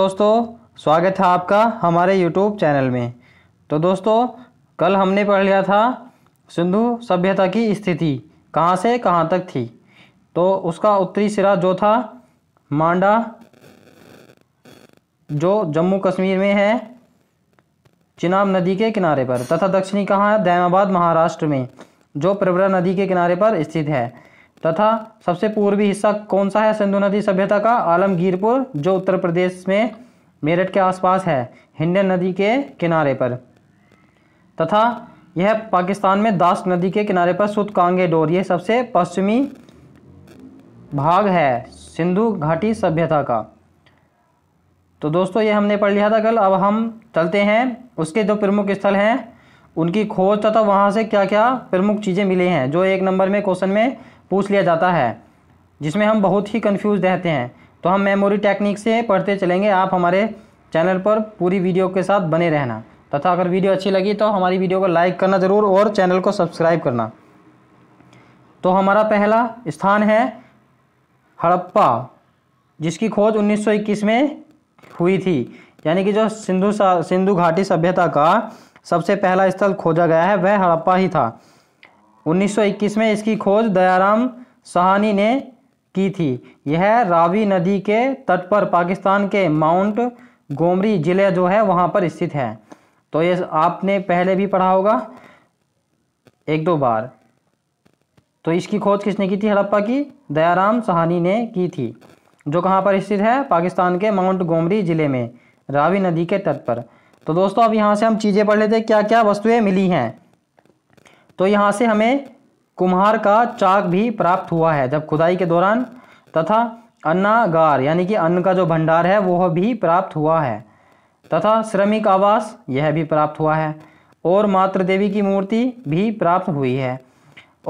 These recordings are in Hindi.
दोस्तों स्वागत है आपका हमारे यूट्यूब चैनल में तो दोस्तों कल हमने पढ़ लिया था सिंधु सभ्यता की स्थिति कहाँ से कहाँ तक थी तो उसका उत्तरी सिरा जो था मांडा जो जम्मू कश्मीर में है चिनाब नदी के किनारे पर तथा दक्षिणी कहाँ है दैमाबाद महाराष्ट्र में जो प्रवरा नदी के किनारे पर स्थित है तथा सबसे पूर्वी हिस्सा कौन सा है सिंधु नदी सभ्यता का आलमगीरपुर जो उत्तर प्रदेश में मेरठ के आसपास है हिंडन नदी के किनारे पर तथा यह पाकिस्तान में दास नदी के किनारे पर सुत कांगे डोर ये सबसे पश्चिमी भाग है सिंधु घाटी सभ्यता का तो दोस्तों ये हमने पढ़ लिया था कल अब हम चलते हैं उसके जो प्रमुख स्थल हैं उनकी खोज तथा वहाँ से क्या क्या प्रमुख चीज़ें मिली हैं जो एक नंबर में क्वेश्चन में पूछ लिया जाता है जिसमें हम बहुत ही कन्फ्यूज़ रहते हैं तो हम मेमोरी टेक्निक से पढ़ते चलेंगे आप हमारे चैनल पर पूरी वीडियो के साथ बने रहना तथा अगर वीडियो अच्छी लगी तो हमारी वीडियो को लाइक करना ज़रूर और चैनल को सब्सक्राइब करना तो हमारा पहला स्थान है हड़प्पा जिसकी खोज 1921 में हुई थी यानी कि जो सिंधु सिंधु घाटी सभ्यता का सबसे पहला स्थल खोजा गया है वह हड़प्पा ही था 1921 में इसकी खोज दयाराम सहानी ने की थी यह रावी नदी के तट पर पाकिस्तान के माउंट गोमरी ज़िले जो है वहाँ पर स्थित है तो ये आपने पहले भी पढ़ा होगा एक दो बार तो इसकी खोज किसने की थी हड़प्पा की दयाराम सहानी ने की थी जो कहाँ पर स्थित है पाकिस्तान के माउंट गोमरी ज़िले में रावी नदी के तट पर तो दोस्तों अब यहाँ से हम चीज़ें पढ़ लेते हैं क्या क्या वस्तुएं मिली हैं तो यहाँ से हमें कुम्हार का चाक भी प्राप्त हुआ है जब खुदाई के दौरान तथा अन्नागार यानी कि अन्न का जो भंडार है वह भी प्राप्त हुआ है तथा श्रमिक आवास यह भी प्राप्त हुआ है और मातृ देवी की मूर्ति भी प्राप्त हुई है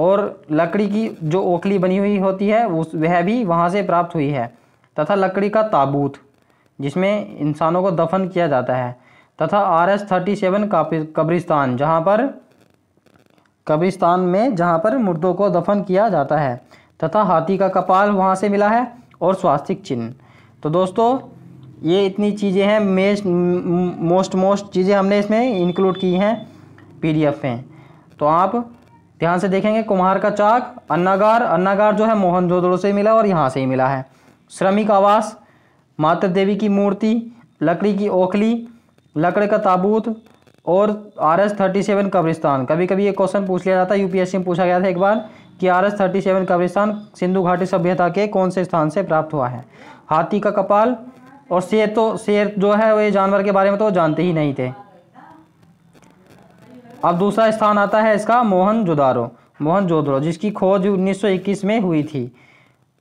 और लकड़ी की जो ओखली बनी हुई होती है उस वह भी वहाँ से प्राप्त हुई है तथा लकड़ी का ताबूत जिसमें इंसानों को दफन किया जाता है तथा आर एस थर्टी सेवन कब्रिस्तान जहाँ पर कब्रिस्तान में जहाँ पर मुर्दों को दफन किया जाता है तथा हाथी का कपाल वहाँ से मिला है और स्वास्थ्य चिन्ह तो दोस्तों ये इतनी चीज़ें हैं मेस्ट मोस्ट मोस्ट चीज़ें हमने इसमें इंक्लूड की हैं पीडीएफ में तो आप ध्यान से देखेंगे कुम्हार का चाक अन्नागार अन्नागार जो है मोहनजोदड़ो से मिला और यहाँ से ही मिला है श्रमिक आवास मातृ देवी की मूर्ति लकड़ी की ओखली लकड़े का ताबूत और आर एस थर्टी सेवन कब्रिस्तान कभी कभी ये क्वेश्चन पूछ लिया जाता है यूपीएससी में पूछा गया था एक बार कि आर एस थर्टी सेवन कब्रिस्तान सिंधु घाटी सभ्यता के कौन से स्थान से प्राप्त हुआ है हाथी का कपाल और शेर तो शेर जो है वो जानवर के बारे में तो जानते ही नहीं थे अब दूसरा स्थान आता है इसका मोहन जोदारो मोहन जोदड़ो जिसकी खोज 1921 में हुई थी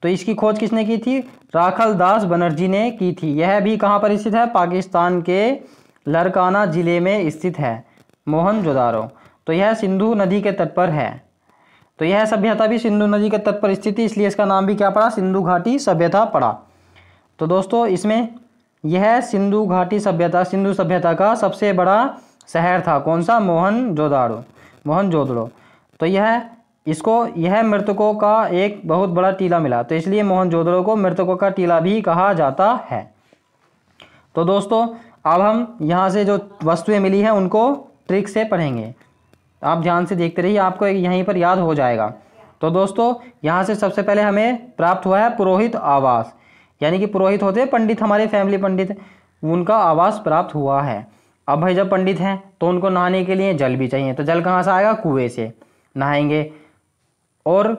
तो इसकी खोज किसने की थी राखल दास बनर्जी ने की थी यह भी कहाँ पर स्थित है पाकिस्तान के लरकाना ज़िले में स्थित है मोहनजोदारो तो यह सिंधु नदी के तट पर है तो यह सभ्यता भी सिंधु नदी के तट पर स्थित थी इसलिए इसका नाम भी क्या पड़ा सिंधु घाटी सभ्यता पड़ा तो दोस्तों इसमें यह सिंधु घाटी सभ्यता सिंधु सभ्यता का सबसे बड़ा शहर था कौन सा मोहन जोदाड़ो मोहन जोदड़ो तो यह इसको यह मृतकों का एक बहुत बड़ा टीला मिला तो इसलिए मोहन जोदड़ो को मृतकों का टीला भी कहा जाता है तो दोस्तों अब हम यहाँ से जो वस्तुएं मिली हैं उनको ट्रिक से पढ़ेंगे आप ध्यान से देखते रहिए आपको यहीं पर याद हो जाएगा तो दोस्तों यहाँ से सबसे पहले हमें प्राप्त हुआ है पुरोहित आवास यानी कि पुरोहित होते पंडित हमारे फैमिली पंडित उनका आवास प्राप्त हुआ है अब भाई जब पंडित हैं तो उनको नहाने के लिए जल भी चाहिए तो जल कहाँ से आएगा कुएँ से नहाएंगे और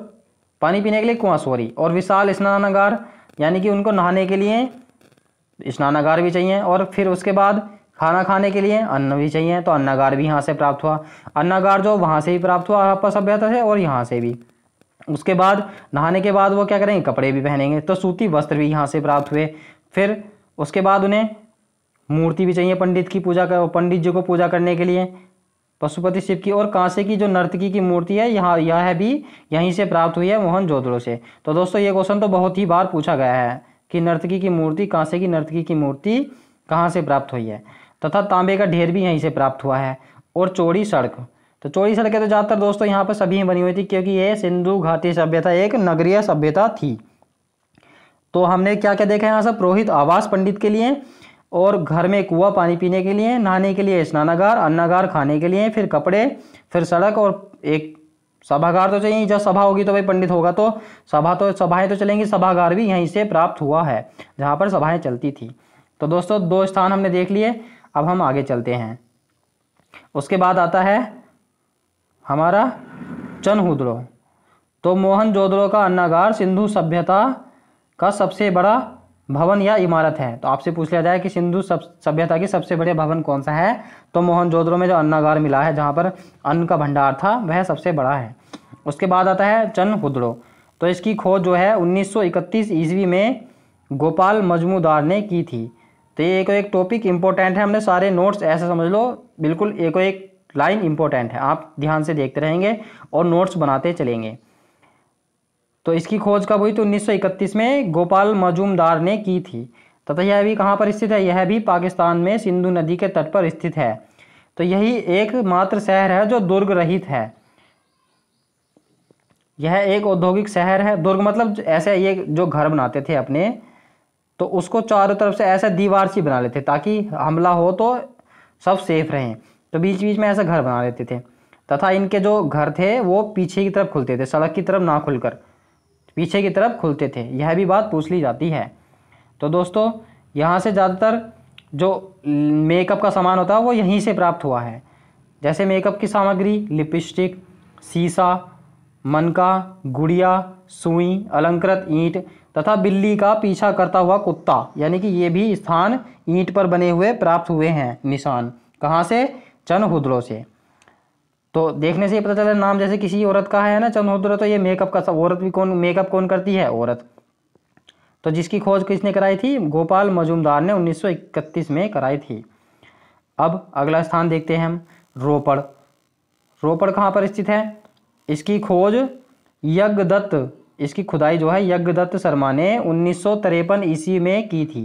पानी पीने के लिए कुआँ सॉरी और विशाल स्नानागार यानी कि उनको नहाने के लिए स्नानागार भी चाहिए और फिर उसके बाद खाना खाने के लिए अन्न भी चाहिए तो अन्नागार भी यहाँ से प्राप्त हुआ अन्नागार जो वहाँ से ही प्राप्त हुआ हड़प्पा सभ्यता से और यहाँ से भी उसके बाद नहाने के बाद वो क्या करेंगे कपड़े भी पहनेंगे तो सूती वस्त्र भी यहाँ से प्राप्त हुए फिर उसके बाद उन्हें मूर्ति भी चाहिए पंडित की पूजा कर पंडित जी को पूजा करने के लिए पशुपति शिव की और कांसे की जो नर्तकी की मूर्ति है यहाँ यह भी यहीं से प्राप्त हुई है मोहन जोधड़ो से तो दोस्तों ये क्वेश्चन तो बहुत ही बार पूछा गया है कि नर्तकी की मूर्ति कांसे की नर्तकी की मूर्ति कहाँ से प्राप्त हुई है तथा तांबे का ढेर भी यहीं से प्राप्त हुआ है और चौड़ी सड़क तो चौड़ी सड़कें तो ज़्यादातर दोस्तों यहाँ पर सभी बनी हुई थी क्योंकि ये सिंधु घाटी सभ्यता एक नगरीय सभ्यता थी तो हमने क्या क्या देखा यहाँ सब पुरोहित आवास पंडित के लिए और घर में कुआ पानी पीने के लिए नहाने के लिए स्नानागार अन्नागार खाने के लिए फिर कपड़े फिर सड़क और एक सभागार तो चाहिए जब सभा होगी तो भाई पंडित होगा तो सभा तो सभाएं तो चलेंगी सभागार भी यहीं से प्राप्त हुआ है जहाँ पर सभाएं चलती थी तो दोस्तों दो स्थान हमने देख लिए अब हम आगे चलते हैं उसके बाद आता है हमारा चनहुद्रो तो मोहन जोदड़ो का अन्नागार सिंधु सभ्यता का सबसे बड़ा भवन या इमारत है तो आपसे पूछ लिया जाए कि सिंधु सभ्यता की सबसे बड़े भवन कौन सा है तो मोहनजोदड़ो में जो अन्नागार मिला है जहाँ पर अन्न का भंडार था वह सबसे बड़ा है उसके बाद आता है चन हुदड़ो तो इसकी खोज जो है 1931 ईस्वी में गोपाल मजमूदार ने की थी तो ये एक एक टॉपिक इम्पोर्टेंट है हमने सारे नोट्स ऐसे समझ लो बिल्कुल एक एक लाइन इम्पोर्टेंट है आप ध्यान से देखते रहेंगे और नोट्स बनाते चलेंगे तो इसकी खोज कब हुई तो 1931 में गोपाल मजूमदार ने की थी तथा यह भी कहाँ पर स्थित है यह भी पाकिस्तान में सिंधु नदी के तट पर स्थित है तो यही एकमात्र शहर है जो दुर्ग रहित है यह एक औद्योगिक शहर है दुर्ग मतलब ऐसे ये जो घर बनाते थे अपने तो उसको चारों तरफ से ऐसे दीवार सी बना लेते ताकि हमला हो तो सब सेफ रहें तो बीच बीच में ऐसा घर बना लेते थे तथा इनके जो घर थे वो पीछे की तरफ खुलते थे सड़क की तरफ ना खुलकर पीछे की तरफ खुलते थे यह भी बात पूछ ली जाती है तो दोस्तों यहाँ से ज़्यादातर जो मेकअप का सामान होता है वो यहीं से प्राप्त हुआ है जैसे मेकअप की सामग्री लिपस्टिक सीसा मनका गुड़िया सुई अलंकृत ईंट तथा बिल्ली का पीछा करता हुआ कुत्ता यानी कि ये भी स्थान ईंट पर बने हुए प्राप्त हुए हैं निशान कहाँ से हुदड़ों से तो देखने से ही पता चला नाम जैसे किसी औरत का है ना चंदहोद्रा तो ये मेकअप का सब औरत भी कौन मेकअप कौन करती है औरत तो जिसकी खोज किसने कराई थी गोपाल मजूमदार ने 1931 में कराई थी अब अगला स्थान देखते हैं हम रोपड़ रोपड़ कहाँ पर स्थित है इसकी खोज यज्ञदत्त इसकी खुदाई जो है यज्ञदत्त शर्मा ने उन्नीस ईस्वी में की थी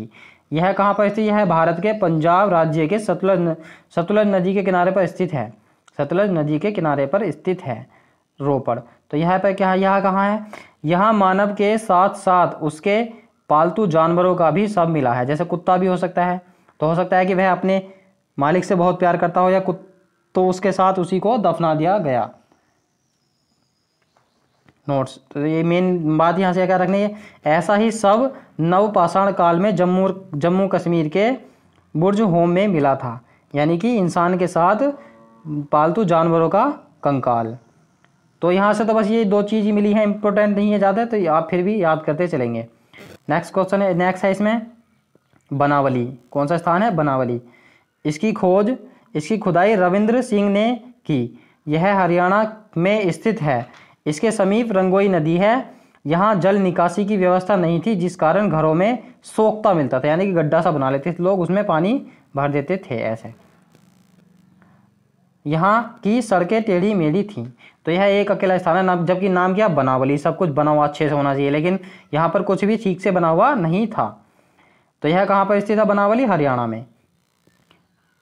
यह कहाँ पर स्थित यह भारत के पंजाब राज्य के सतलज सतलज नदी के किनारे पर स्थित है सतलज नदी के किनारे पर स्थित है रोपड़ तो यहाँ पर क्या यहाँ कहाँ है यहाँ मानव के साथ साथ उसके पालतू जानवरों का भी सब मिला है जैसे कुत्ता भी हो सकता है तो हो सकता है कि वह अपने मालिक से बहुत प्यार करता हो या कुत तो उसके साथ उसी को दफना दिया गया नोट्स तो ये मेन बात यहाँ से क्या रखनी है ऐसा ही सब नवपाषाण काल में जम्मू जम्मू कश्मीर के बुर्ज होम में मिला था यानी कि इंसान के साथ पालतू जानवरों का कंकाल तो यहाँ से तो बस ये दो चीज़ ही मिली है इंपॉर्टेंट नहीं है ज़्यादा तो आप फिर भी याद करते चलेंगे नेक्स्ट क्वेश्चन है नेक्स्ट है इसमें बनावली कौन सा स्थान है बनावली इसकी खोज इसकी खुदाई रविंद्र सिंह ने की यह हरियाणा में स्थित है इसके समीप रंगोई नदी है यहाँ जल निकासी की व्यवस्था नहीं थी जिस कारण घरों में सोखता मिलता था यानी कि गड्ढा सा बना लेते थे लोग उसमें पानी भर देते थे ऐसे यहाँ की सड़कें टेढ़ी मेढ़ी थी तो यह एक अकेला स्थान है नाम जबकि नाम क्या बनावली सब कुछ बना हुआ अच्छे से होना चाहिए लेकिन यहाँ पर कुछ भी ठीक से बना हुआ नहीं था तो यह कहाँ पर स्थित है बनावली हरियाणा में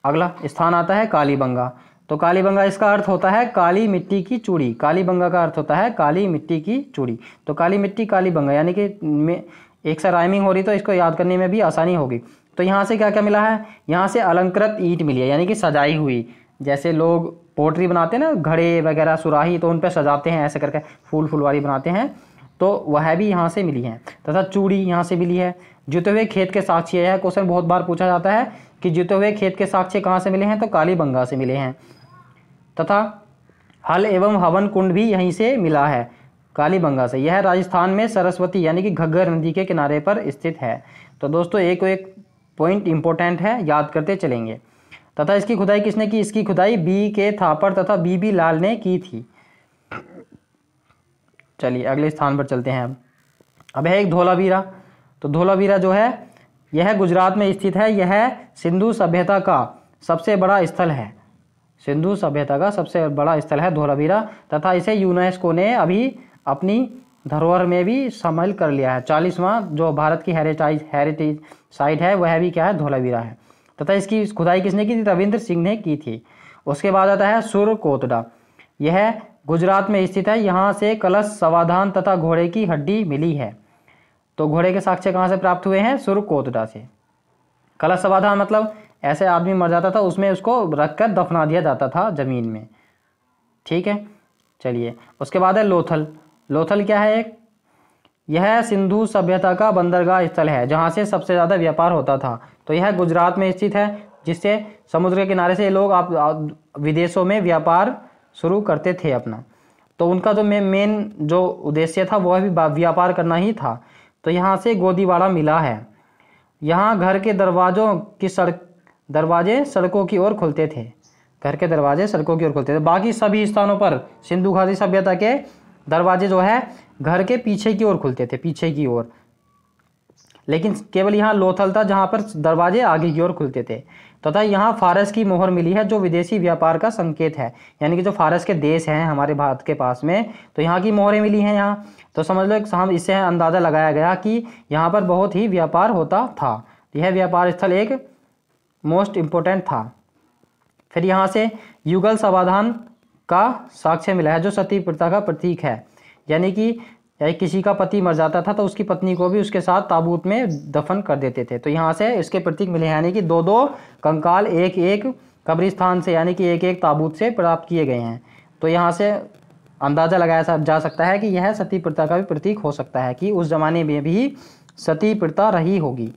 अगला स्थान आता है कालीबंगा तो कालीबंगा इसका अर्थ होता है काली मिट्टी की चूड़ी कालीबंगा का अर्थ होता है काली मिट्टी की चूड़ी तो काली मिट्टी कालीबंगा यानी कि एक सा राइमिंग हो रही तो इसको याद करने में भी आसानी होगी तो यहाँ से क्या क्या मिला है यहाँ से अलंकृत ईट मिली है यानी कि सजाई हुई जैसे लोग पोट्री बनाते हैं ना घड़े वगैरह सुराही तो उन पर सजाते हैं ऐसे करके फूल फुलवारी बनाते हैं तो वह भी यहाँ से मिली है तथा चूड़ी यहाँ से मिली है जुते हुए खेत के साक्ष्य यह क्वेश्चन बहुत बार पूछा जाता है कि जुते हुए खेत के साक्ष्य कहाँ से मिले हैं तो काली बंगा से मिले हैं तथा हल एवं हवन कुंड भी यहीं से मिला है काली बंगा से यह राजस्थान में सरस्वती यानी कि घग्गर नदी के किनारे पर स्थित है तो दोस्तों एक एक पॉइंट इम्पोर्टेंट है याद करते चलेंगे तथा इसकी खुदाई किसने की इसकी खुदाई बी के थापर तथा बी बी लाल ने की थी चलिए अगले स्थान पर चलते हैं अब अब है एक धोलावीरा तो धोलावीरा जो है यह गुजरात में स्थित है यह सिंधु सभ्यता का सबसे बड़ा स्थल है सिंधु सभ्यता का सबसे बड़ा स्थल है धोलावीरा तथा इसे यूनेस्को ने अभी अपनी धरोहर में भी शामिल कर लिया है चालीसवां जो भारत की हेरिटाइज हेरिटेज साइट है वह भी क्या है धोलावीरा है तथा इसकी खुदाई किसने की थी रविंद्र सिंह ने की थी उसके बाद आता है सुर कोतडा यह गुजरात में स्थित है यहाँ से कलश सवाधान तथा घोड़े की हड्डी मिली है तो घोड़े के साक्ष्य कहाँ से प्राप्त हुए हैं सुर कोतडा से कलश सवाधान मतलब ऐसे आदमी मर जाता था उसमें उसको रख कर दफना दिया जाता था ज़मीन में ठीक है चलिए उसके बाद है लोथल लोथल क्या है एक यह सिंधु सभ्यता का बंदरगाह स्थल है जहाँ से सबसे ज़्यादा व्यापार होता था तो यह गुजरात में स्थित है जिससे समुद्र के किनारे से लोग आप विदेशों में व्यापार शुरू करते थे अपना तो उनका जो मेन जो उद्देश्य था वह भी व्यापार करना ही था तो यहाँ से गोदीवाड़ा मिला है यहाँ घर के दरवाज़ों की सड़क दरवाजे सड़कों की ओर खुलते थे घर के दरवाजे सड़कों की ओर खुलते थे बाकी सभी स्थानों पर सिंधु घाटी सभ्यता के दरवाजे जो है घर के पीछे की ओर खुलते थे पीछे की ओर लेकिन केवल यहाँ लोथल था जहाँ पर दरवाजे आगे की ओर खुलते थे तथा यहाँ फारस की मोहर मिली है जो विदेशी व्यापार का संकेत है यानी कि जो फारस के देश हैं हमारे भारत के पास में तो यहाँ की मोहरें मिली हैं यहाँ तो समझ लो हम इससे अंदाज़ा लगाया गया कि यहाँ पर बहुत ही व्यापार होता था यह व्यापार स्थल एक मोस्ट इम्पोर्टेंट था फिर यहाँ से युगल समाधान का साक्ष्य मिला है जो सती प्रथा का प्रतीक है यानी कि या किसी का पति मर जाता था तो उसकी पत्नी को भी उसके साथ ताबूत में दफन कर देते थे तो यहाँ से इसके प्रतीक मिले यानी कि दो दो कंकाल एक एक कब्रिस्तान से यानी कि एक एक ताबूत से प्राप्त किए गए हैं तो यहाँ से अंदाज़ा लगाया जा सकता है कि यह सती प्रथा का भी प्रतीक हो सकता है कि उस ज़माने में भी सती प्रथा रही होगी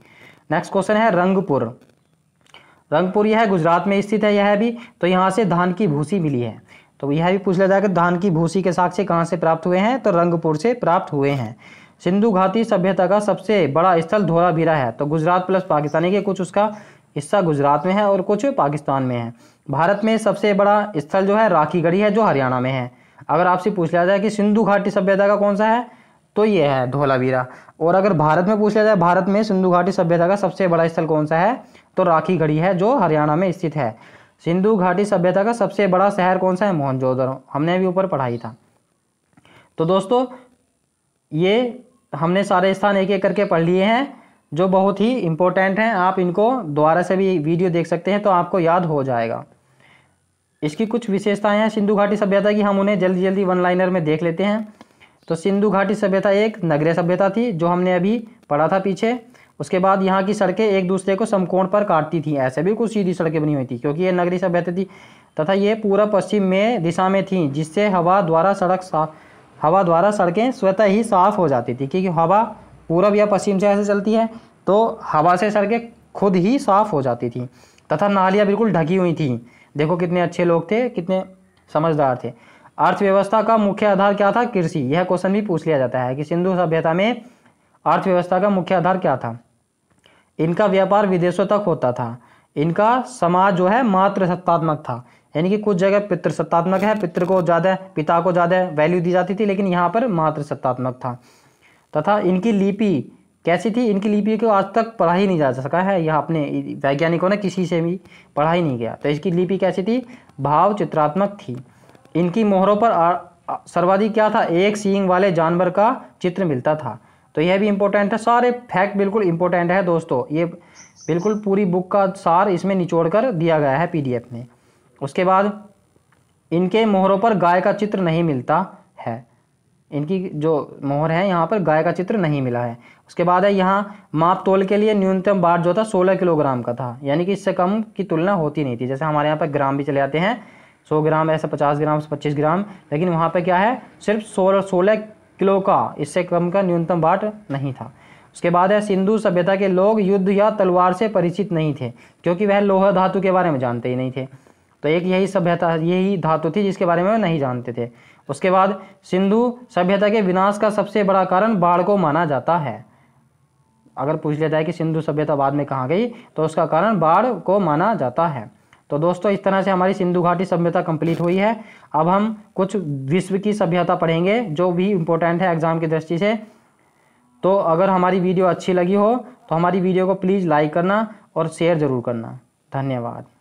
नेक्स्ट क्वेश्चन है रंगपुर रंगपुर यह गुजरात में स्थित है यह भी तो यहाँ से धान की भूसी मिली है तो यह भी पूछ लिया जाएगा धान की भूसी के साक्ष्य कहाँ से प्राप्त हुए हैं तो रंगपुर से प्राप्त हुए हैं सिंधु घाटी सभ्यता का सबसे बड़ा स्थल धोलावीरा है तो गुजरात प्लस पाकिस्तानी के कुछ उसका हिस्सा गुजरात में है और कुछ पाकिस्तान में है भारत में सबसे बड़ा स्थल जो है राखीगढ़ी है जो हरियाणा में है अगर आपसे पूछ लिया जाए कि सिंधु घाटी सभ्यता का कौन सा है तो ये है धोलावीरा और अगर भारत में पूछ लिया जाए भारत में सिंधु घाटी सभ्यता का सबसे बड़ा स्थल कौन सा है तो राखी गढ़ी है जो हरियाणा में स्थित है सिंधु घाटी सभ्यता का सबसे बड़ा शहर कौन सा है मोहनजोदड़ो हमने भी ऊपर पढ़ाई था तो दोस्तों ये हमने सारे स्थान एक एक करके पढ़ लिए हैं जो बहुत ही इम्पोर्टेंट हैं आप इनको दोबारा से भी वीडियो देख सकते हैं तो आपको याद हो जाएगा इसकी कुछ विशेषताएं हैं सिंधु घाटी सभ्यता की हम उन्हें जल्दी जल्दी वन लाइनर में देख लेते हैं तो सिंधु घाटी सभ्यता एक नगरीय सभ्यता थी जो हमने अभी पढ़ा था पीछे उसके बाद यहाँ की सड़कें एक दूसरे को समकोण पर काटती थी ऐसे भी कुछ सीधी सड़कें बनी हुई थी क्योंकि ये नगरी सभ्यता थी तथा ये पूरा पश्चिम में दिशा में थी जिससे हवा द्वारा सड़क हवा द्वारा सड़कें स्वतः ही साफ हो जाती थी क्योंकि हवा पूरब या पश्चिम से ऐसे चलती है तो हवा से सड़कें खुद ही साफ हो जाती थी तथा नालियाँ बिल्कुल ढकी हुई थी देखो कितने अच्छे लोग थे कितने समझदार थे अर्थव्यवस्था का मुख्य आधार क्या था कृषि यह क्वेश्चन भी पूछ लिया जाता है कि सिंधु सभ्यता में अर्थव्यवस्था का मुख्य आधार क्या था इनका व्यापार विदेशों तक होता था इनका समाज जो है मात्र सत्तात्मक था यानी कि कुछ जगह पितृ सत्तात्मक है पितृ को ज़्यादा पिता को ज़्यादा वैल्यू दी जाती थी लेकिन यहाँ पर मात्र सत्तात्मक था तथा इनकी लिपि कैसी थी इनकी लिपि को आज तक पढ़ा ही नहीं जा सका है यह अपने वैज्ञानिकों ने किसी से भी पढ़ा ही नहीं गया तो इसकी लिपि कैसी थी भाव चित्रात्मक थी इनकी मोहरों पर सर्वाधिक क्या था एक सींग वाले जानवर का चित्र मिलता था तो यह भी इम्पोर्टेंट है सारे फैक्ट बिल्कुल इम्पोर्टेंट है दोस्तों ये बिल्कुल पूरी बुक का सार इसमें निचोड़ कर दिया गया है पीडीएफ में उसके बाद इनके मोहरों पर गाय का चित्र नहीं मिलता है इनकी जो मोहर है यहाँ पर गाय का चित्र नहीं मिला है उसके बाद है यहाँ माप तोल के लिए न्यूनतम बाढ़ जो था सोलह किलोग्राम का था यानी कि इससे कम की तुलना होती नहीं थी जैसे हमारे यहाँ पर ग्राम भी चले जाते हैं सौ ग्राम ऐसे पचास ग्राम पच्चीस ग्राम लेकिन वहाँ पर क्या है सिर्फ सोलह सोलह किलो का इससे कम का न्यूनतम बाट नहीं था उसके बाद है सिंधु सभ्यता के लोग युद्ध या तलवार से परिचित नहीं थे क्योंकि वह लोहा धातु के बारे में जानते ही नहीं थे तो एक यही सभ्यता यही धातु थी जिसके बारे में वह नहीं जानते थे उसके बाद सिंधु सभ्यता के विनाश का सबसे बड़ा कारण बाढ़ को माना जाता है अगर पूछ लिया जाए कि सिंधु सभ्यता बाद में कहाँ गई तो उसका कारण बाढ़ को माना जाता है तो दोस्तों इस तरह से हमारी सिंधु घाटी सभ्यता कंप्लीट हुई है अब हम कुछ विश्व की सभ्यता पढ़ेंगे जो भी इम्पोर्टेंट है एग्जाम की दृष्टि से तो अगर हमारी वीडियो अच्छी लगी हो तो हमारी वीडियो को प्लीज़ लाइक करना और शेयर ज़रूर करना धन्यवाद